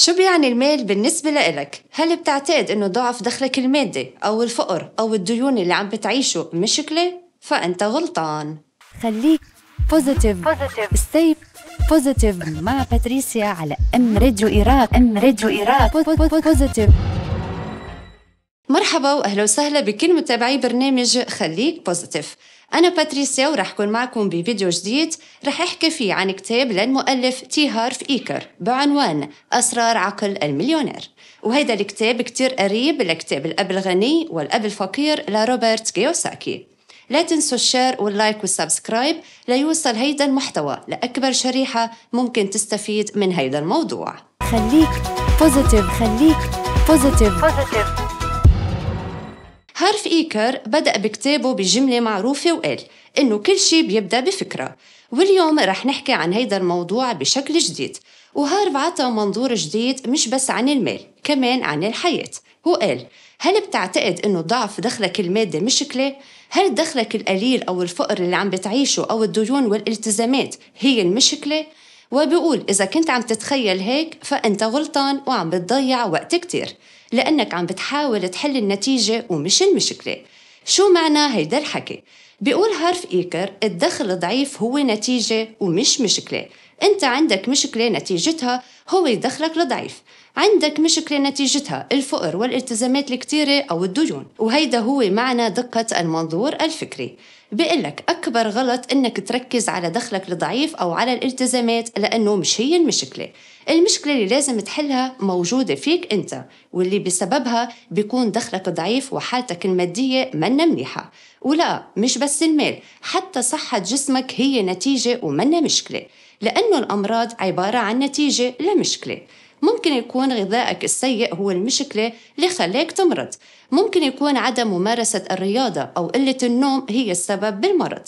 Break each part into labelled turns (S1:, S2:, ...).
S1: شو بيعني المال بالنسبة لإلك؟ هل بتعتقد إنه ضعف دخلك المادي أو الفقر أو الديون اللي عم بتعيشه مشكلة؟ فأنت غلطان خليك بوزيتيف ستي بوزيتيف مع باتريسيا على ام راديو ايران ام راديو ايران بوزيتيف مرحبا واهلا وسهلا بكل متابعي برنامج خليك بوزيتيف أنا باتريسيا ورح كون معكم بفيديو جديد رح أحكي فيه عن كتاب للمؤلف تي هارف إيكر بعنوان أسرار عقل المليونير وهيدا الكتاب كتير قريب لكتاب الأب الغني والأب الفقير لروبرت كيوساكي لا تنسوا الشير واللايك والسبسكرايب ليوصل هيدا المحتوى لأكبر شريحة ممكن تستفيد من هيدا الموضوع خليك بوزيتيف خليك بوزيتيف بوزيتيف هارف إيكر بدأ بكتابه بجملة معروفة وقال إنه كل شي بيبدأ بفكرة واليوم رح نحكي عن هيدا الموضوع بشكل جديد وهارف عطى منظور جديد مش بس عن المال كمان عن الحياة وقال هل بتعتقد إنه ضعف دخلك المادي مشكلة؟ هل دخلك القليل أو الفقر اللي عم بتعيشه أو الديون والالتزامات هي المشكلة؟ وبيقول إذا كنت عم تتخيل هيك فأنت غلطان وعم بتضيع وقت كتير لأنك عم بتحاول تحل النتيجة ومش المشكلة شو معنى هيدا الحكي؟ بيقول هارف إيكر الدخل الضعيف هو نتيجة ومش مشكلة أنت عندك مشكلة نتيجتها هو دخلك الضعيف عندك مشكلة نتيجتها الفقر والالتزامات الكتيرة أو الديون وهيدا هو معنى دقة المنظور الفكري بيقلك أكبر غلط إنك تركز على دخلك الضعيف أو على الالتزامات لأنه مش هي المشكلة المشكلة اللي لازم تحلها موجودة فيك أنت واللي بسببها بيكون دخلك ضعيف وحالتك المادية منا منيحة ولا مش بس المال حتى صحة جسمك هي نتيجة ومنا مشكلة لأنه الأمراض عبارة عن نتيجة لمشكلة ممكن يكون غذائك السيء هو المشكلة اللي خليك تمرض ممكن يكون عدم ممارسة الرياضة أو قلة النوم هي السبب بالمرض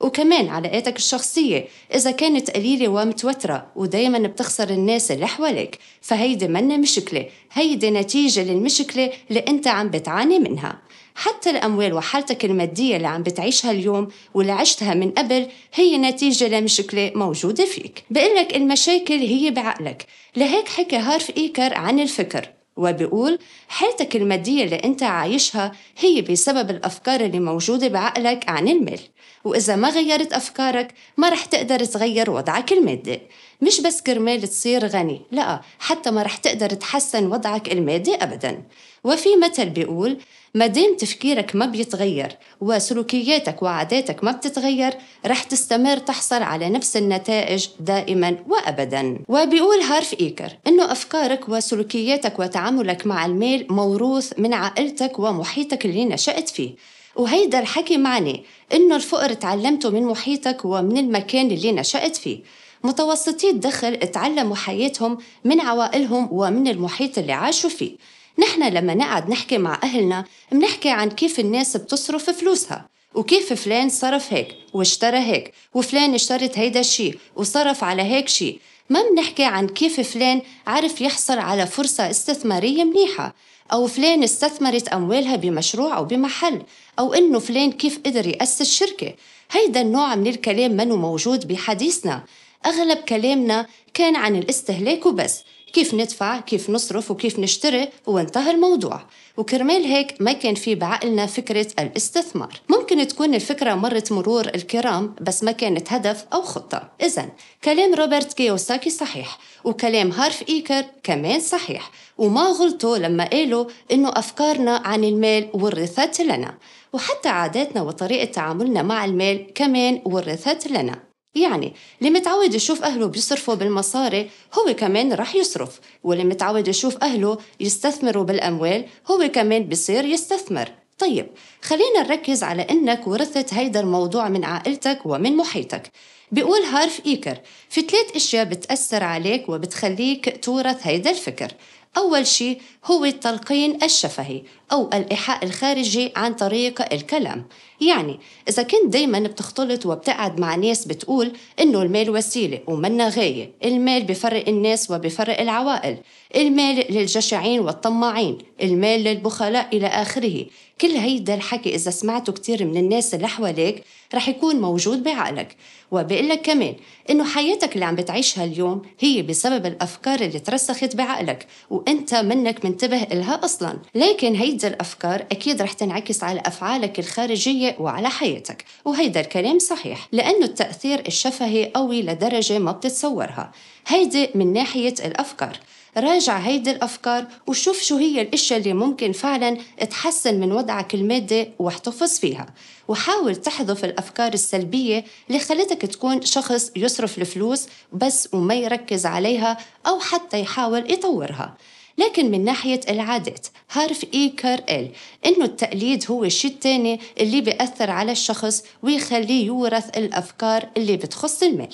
S1: وكمان علاقاتك الشخصية إذا كانت قليلة ومتوترة ودايما بتخسر الناس اللي حواليك فهيدي منا مشكلة هيدي نتيجة للمشكلة اللي أنت عم بتعاني منها حتى الأموال وحالتك المادية اللي عم بتعيشها اليوم واللي عشتها من قبل هي نتيجة لمشكلة موجودة فيك بقلك المشاكل هي بعقلك لهيك حكى هارف إيكر عن الفكر وبيقول حالتك المادية اللي أنت عايشها هي بسبب الأفكار اللي موجودة بعقلك عن المال وإذا ما غيرت أفكارك ما رح تقدر تغير وضعك المادي مش بس كرمال تصير غني لا حتى ما رح تقدر تحسن وضعك المادي أبدا وفي مثل بيقول ما دام تفكيرك ما بيتغير وسلوكياتك وعاداتك ما بتتغير رح تستمر تحصل على نفس النتائج دائما وابدا وبيقول هارف ايكر انه افكارك وسلوكياتك وتعاملك مع المال موروث من عائلتك ومحيطك اللي نشأت فيه وهيدا الحكي معني انه الفقر تعلمته من محيطك ومن المكان اللي نشأت فيه متوسطي الدخل تعلموا حياتهم من عوائلهم ومن المحيط اللي عاشوا فيه نحن لما نقعد نحكي مع أهلنا بنحكي عن كيف الناس بتصرف فلوسها وكيف فلان صرف هيك واشترى هيك وفلان اشترت هيدا الشيء وصرف على هيك شيء ما بنحكي عن كيف فلان عرف يحصل على فرصة استثمارية منيحة أو فلان استثمرت أموالها بمشروع أو بمحل أو إنه فلان كيف قدر يأسس شركة هيدا النوع من الكلام منو موجود بحديثنا أغلب كلامنا كان عن الاستهلاك وبس كيف ندفع كيف نصرف وكيف نشتري وانتهى الموضوع وكرمال هيك ما كان في بعقلنا فكرة الاستثمار ممكن تكون الفكرة مرت مرور الكرام بس ما كانت هدف أو خطة إذا كلام روبرت كيوساكي صحيح وكلام هارف إيكر كمان صحيح وما غلطوا لما قالوا إنه أفكارنا عن المال ورثت لنا وحتى عاداتنا وطريقة تعاملنا مع المال كمان ورثت لنا يعني اللي متعود يشوف أهله بيصرفوا بالمصاري هو كمان رح يصرف واللي متعود يشوف أهله يستثمروا بالأموال هو كمان بصير يستثمر طيب خلينا نركز على إنك ورثت هيدا الموضوع من عائلتك ومن محيطك بيقول هارف إيكر في ثلاث أشياء بتأثر عليك وبتخليك تورث هيدا الفكر أول شيء هو التلقين الشفهي أو الإيحاء الخارجي عن طريق الكلام يعني إذا كنت دايما بتختلط وبتقعد مع ناس بتقول إنه المال وسيلة ومنا غاية المال بفرق الناس وبفرق العوائل المال للجشعين والطماعين المال للبخلاء إلى آخره كل هيدا الحكي إذا سمعته كتير من الناس اللي حواليك رح يكون موجود بعقلك وبقول لك كمان إنه حياتك اللي عم بتعيشها اليوم هي بسبب الأفكار اللي ترسخت بعقلك وأنت منك من تنتبه إلها أصلا لكن هيدا الأفكار أكيد رح تنعكس على أفعالك الخارجية وعلى حياتك وهيدا الكلام صحيح لأنه التأثير الشفهي قوي لدرجة ما بتتصورها هيدي من ناحية الأفكار راجع هيدي الأفكار وشوف شو هي الأشياء اللي ممكن فعلا تحسن من وضعك المادي واحتفظ فيها وحاول تحذف الأفكار السلبية اللي خلتك تكون شخص يصرف الفلوس بس وما يركز عليها أو حتى يحاول يطورها لكن من ناحية العادات هارف إي كار إل إنه التقليد هو الشيء التاني اللي بيأثر على الشخص ويخليه يورث الأفكار اللي بتخص المال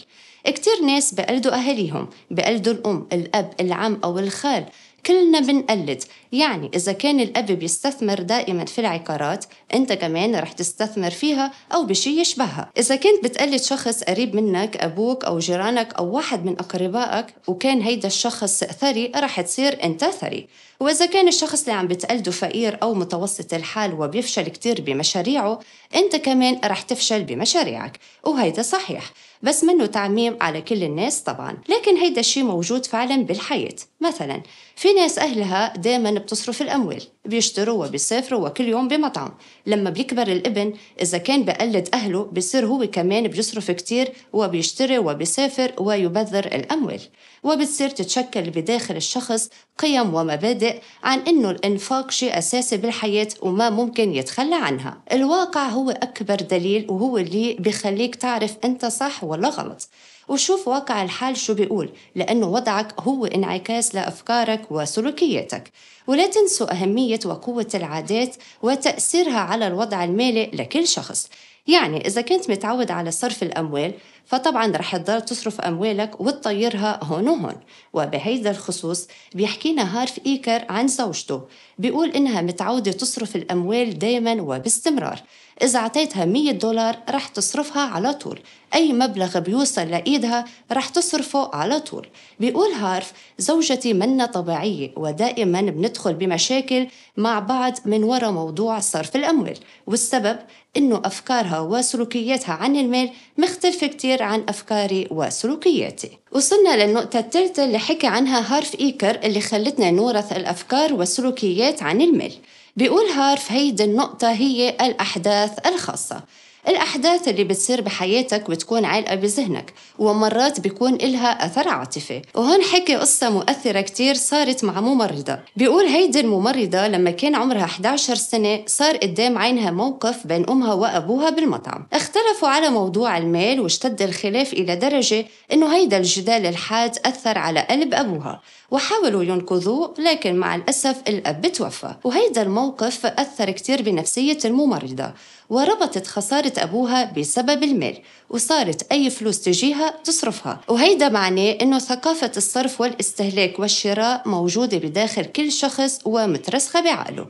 S1: كتير ناس بقلدوا أهاليهم بقلدوا الأم الأب العم أو الخال كلنا بنقلد يعني إذا كان الأب بيستثمر دائما في العقارات أنت كمان رح تستثمر فيها أو بشي يشبهها إذا كنت بتقلد شخص قريب منك أبوك أو جيرانك أو واحد من أقربائك وكان هيدا الشخص ثري رح تصير أنت ثري وإذا كان الشخص اللي عم بتقلده فقير أو متوسط الحال وبيفشل كتير بمشاريعه أنت كمان رح تفشل بمشاريعك وهيدا صحيح بس منه تعميم على كل الناس طبعا لكن هيدا الشيء موجود فعلا بالحياة مثلا في ناس أهلها دائما بتصرف الأموال بيشتروا وبيسافروا وكل يوم بمطعم لما بيكبر الابن إذا كان بقلد أهله بصير هو كمان بيصرف كتير وبيشتري وبيسافر ويبذر الأموال وبتصير تتشكل بداخل الشخص قيم ومبادئ عن إنه الإنفاق شيء أساسي بالحياة وما ممكن يتخلى عنها الواقع هو أكبر دليل وهو اللي بخليك تعرف أنت صح ولا غلط وشوف واقع الحال شو بيقول لأنه وضعك هو انعكاس لأفكارك وسلوكياتك ولا تنسوا أهمية وقوة العادات وتأثيرها على الوضع المالي لكل شخص يعني إذا كنت متعود على صرف الأموال فطبعا رح تضل تصرف أموالك وتطيرها هون وهون وبهيدا الخصوص بيحكينا هارف إيكر عن زوجته بيقول إنها متعودة تصرف الأموال دايما وباستمرار إذا أعطيتها 100 دولار رح تصرفها على طول أي مبلغ بيوصل لإيدها رح تصرفه على طول بيقول هارف زوجتي منا طبيعية ودائما بندخل بمشاكل مع بعض من وراء موضوع صرف الأموال والسبب إنه أفكارها وسلوكياتها عن المال مختلفة كتير عن أفكاري وسلوكياتي وصلنا للنقطة الثالثة اللي حكى عنها هارف إيكر اللي خلتنا نورث الأفكار والسلوكيات عن المال بيقول هارف هيدي النقطة هي الأحداث الخاصة الأحداث اللي بتصير بحياتك بتكون عالقة بذهنك ومرات بيكون إلها أثر عاطفي وهون حكي قصة مؤثرة كتير صارت مع ممرضة بيقول هيدي الممرضة لما كان عمرها 11 سنة صار قدام عينها موقف بين أمها وأبوها بالمطعم اختلفوا على موضوع المال واشتد الخلاف إلى درجة إنه هيدا الجدال الحاد أثر على قلب أبوها وحاولوا ينقذوه لكن مع الأسف الأب توفى وهيدا الموقف أثر كتير بنفسية الممرضة وربطت خسارة زوجة أبوها بسبب المال وصارت أي فلوس تجيها تصرفها وهيدا معناه أنه ثقافة الصرف والاستهلاك والشراء موجودة بداخل كل شخص ومترسخة بعقله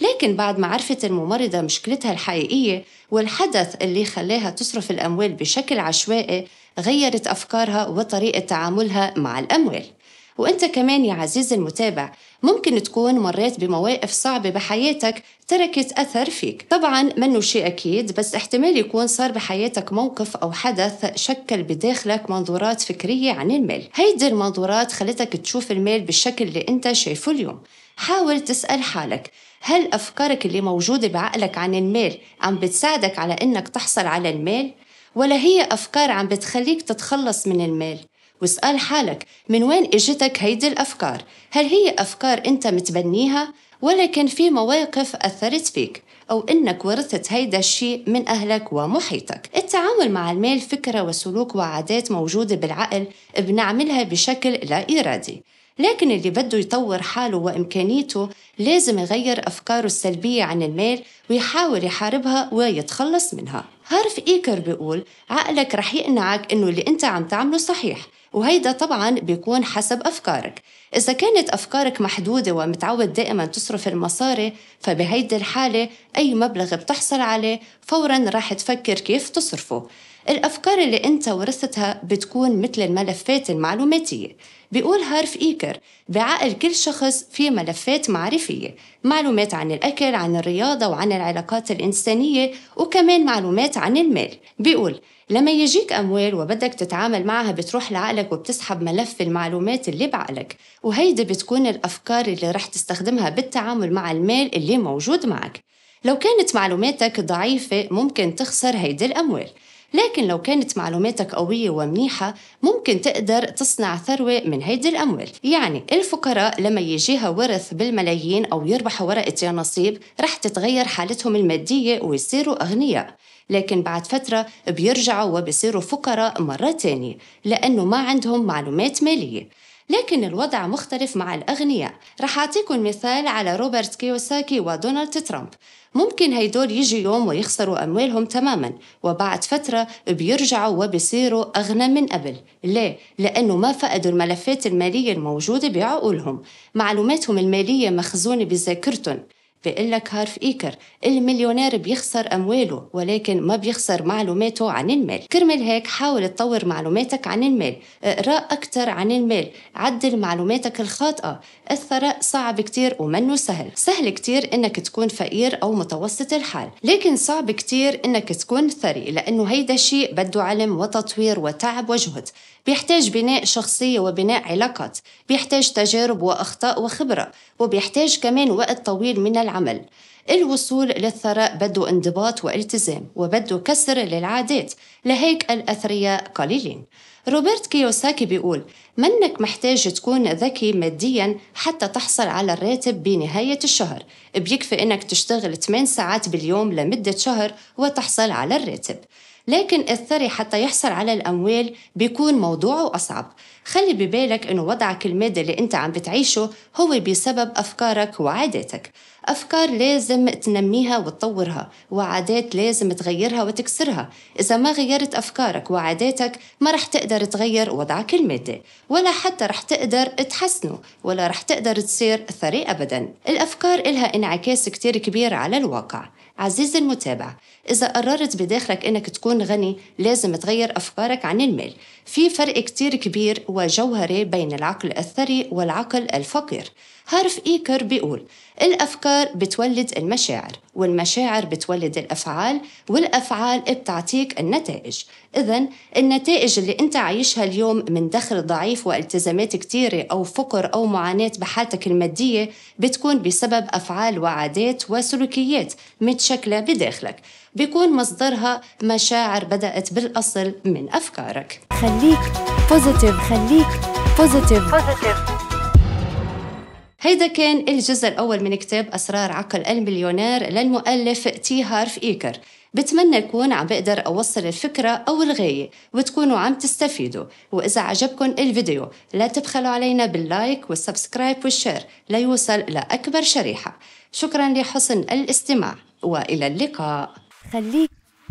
S1: لكن بعد ما عرفت الممرضة مشكلتها الحقيقية والحدث اللي خلاها تصرف الأموال بشكل عشوائي غيرت أفكارها وطريقة تعاملها مع الأموال وانت كمان يا عزيزي المتابع ممكن تكون مريت بمواقف صعبة بحياتك تركت أثر فيك طبعا منه شيء أكيد بس احتمال يكون صار بحياتك موقف أو حدث شكل بداخلك منظورات فكرية عن المال هيدي المنظورات خلتك تشوف المال بالشكل اللي انت شايفه اليوم حاول تسأل حالك هل أفكارك اللي موجودة بعقلك عن المال عم بتساعدك على إنك تحصل على المال؟ ولا هي أفكار عم بتخليك تتخلص من المال؟ واسأل حالك من وين إجتك هيدي الأفكار هل هي أفكار أنت متبنيها ولا كان في مواقف أثرت فيك أو إنك ورثت هيدا الشيء من أهلك ومحيطك التعامل مع المال فكرة وسلوك وعادات موجودة بالعقل بنعملها بشكل لا إرادي لكن اللي بده يطور حاله وإمكانيته لازم يغير أفكاره السلبية عن المال ويحاول يحاربها ويتخلص منها هارف إيكر بيقول عقلك رح يقنعك إنه اللي أنت عم تعمله صحيح وهيدا طبعا بيكون حسب أفكارك إذا كانت أفكارك محدودة ومتعود دائما تصرف المصاري فبهيدي الحالة أي مبلغ بتحصل عليه فورا راح تفكر كيف تصرفه الأفكار اللي أنت ورثتها بتكون مثل الملفات المعلوماتية بيقول هارف إيكر بعقل كل شخص في ملفات معرفية معلومات عن الأكل عن الرياضة وعن العلاقات الإنسانية وكمان معلومات عن المال بيقول لما يجيك أموال وبدك تتعامل معها بتروح لعقلك وبتسحب ملف المعلومات اللي بعقلك وهيدي بتكون الأفكار اللي رح تستخدمها بالتعامل مع المال اللي موجود معك لو كانت معلوماتك ضعيفة ممكن تخسر هيدي الأموال لكن لو كانت معلوماتك قوية ومنيحة ممكن تقدر تصنع ثروة من هيدي الأموال يعني الفقراء لما يجيها ورث بالملايين أو يربحوا ورقة يا نصيب رح تتغير حالتهم المادية ويصيروا أغنياء لكن بعد فترة بيرجعوا وبيصيروا فقراء مرة تانية لأنه ما عندهم معلومات مالية لكن الوضع مختلف مع الأغنياء رح أعطيكم مثال على روبرت كيوساكي ودونالد ترامب ممكن هيدول يجي يوم ويخسروا أموالهم تماما وبعد فترة بيرجعوا وبيصيروا أغنى من قبل ليه؟ لأنه ما فقدوا الملفات المالية الموجودة بعقولهم معلوماتهم المالية مخزونة بذاكرتهم بيقول لك هارف إيكر المليونير بيخسر أمواله ولكن ما بيخسر معلوماته عن المال كرمال هيك حاول تطور معلوماتك عن المال اقرأ أكثر عن المال عدل معلوماتك الخاطئة الثراء صعب كتير ومنه سهل سهل كتير إنك تكون فقير أو متوسط الحال لكن صعب كتير إنك تكون ثري لأنه هيدا الشيء بده علم وتطوير وتعب وجهد بيحتاج بناء شخصية وبناء علاقات بيحتاج تجارب وأخطاء وخبرة وبيحتاج كمان وقت طويل من العمل الوصول للثراء بده انضباط والتزام وبده كسر للعادات لهيك الأثرياء قليلين روبرت كيوساكي بيقول منك محتاج تكون ذكي ماديا حتى تحصل على الراتب بنهاية الشهر بيكفي انك تشتغل 8 ساعات باليوم لمدة شهر وتحصل على الراتب لكن الثري حتى يحصل على الأموال بيكون موضوعه أصعب خلي ببالك أنه وضعك المادي اللي أنت عم بتعيشه هو بسبب أفكارك وعاداتك أفكار لازم تنميها وتطورها وعادات لازم تغيرها وتكسرها إذا ما غيرت أفكارك وعاداتك ما رح تقدر تغير وضعك المادي ولا حتى رح تقدر تحسنه ولا رح تقدر تصير ثري أبدا الأفكار إلها انعكاس كتير كبير على الواقع عزيزي المتابع إذا قررت بداخلك إنك تكون غني لازم تغير أفكارك عن المال في فرق كتير كبير وجوهري بين العقل الثري والعقل الفقير هارف إيكر e بيقول الأفكار بتولد المشاعر والمشاعر بتولد الأفعال والأفعال بتعطيك النتائج إذا النتائج اللي أنت عايشها اليوم من دخل ضعيف والتزامات كتيرة أو فقر أو معاناة بحالتك المادية بتكون بسبب أفعال وعادات وسلوكيات متشكلة بداخلك بيكون مصدرها مشاعر بدأت بالأصل من أفكارك خليك بوزيتيف خليك بوزيتيف بوزيتيف هيدا كان الجزء الأول من كتاب أسرار عقل المليونير للمؤلف تي هارف إيكر بتمنى يكون عم بقدر أوصل الفكرة أو الغاية وتكونوا عم تستفيدوا وإذا عجبكم الفيديو لا تبخلوا علينا باللايك والسبسكرايب والشير ليوصل لأكبر شريحة شكرا لحسن الاستماع وإلى اللقاء خليك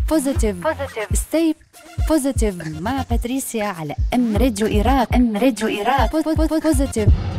S1: بوزيتيف ستي بوزيتيف مع باتريسيا على ام راديو ايراك ام راديو ايراك بوزيتيف